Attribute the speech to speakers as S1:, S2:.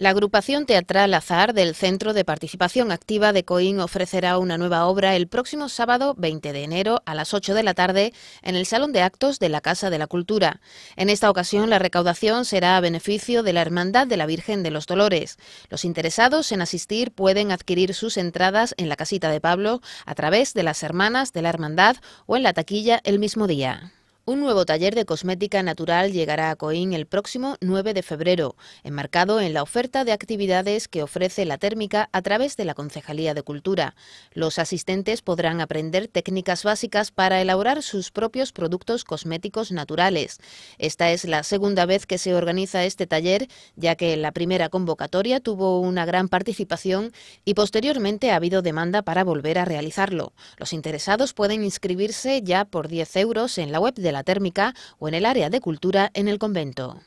S1: La agrupación teatral Azar del Centro de Participación Activa de Coín ofrecerá una nueva obra el próximo sábado 20 de enero a las 8 de la tarde en el Salón de Actos de la Casa de la Cultura. En esta ocasión la recaudación será a beneficio de la Hermandad de la Virgen de los Dolores. Los interesados en asistir pueden adquirir sus entradas en la casita de Pablo a través de las hermanas de la Hermandad o en la taquilla el mismo día. Un nuevo taller de cosmética natural llegará a Coín el próximo 9 de febrero, enmarcado en la oferta de actividades que ofrece la térmica a través de la Concejalía de Cultura. Los asistentes podrán aprender técnicas básicas para elaborar sus propios productos cosméticos naturales. Esta es la segunda vez que se organiza este taller, ya que la primera convocatoria tuvo una gran participación y posteriormente ha habido demanda para volver a realizarlo. Los interesados pueden inscribirse ya por 10 euros en la web de térmica o en el área de cultura en el convento.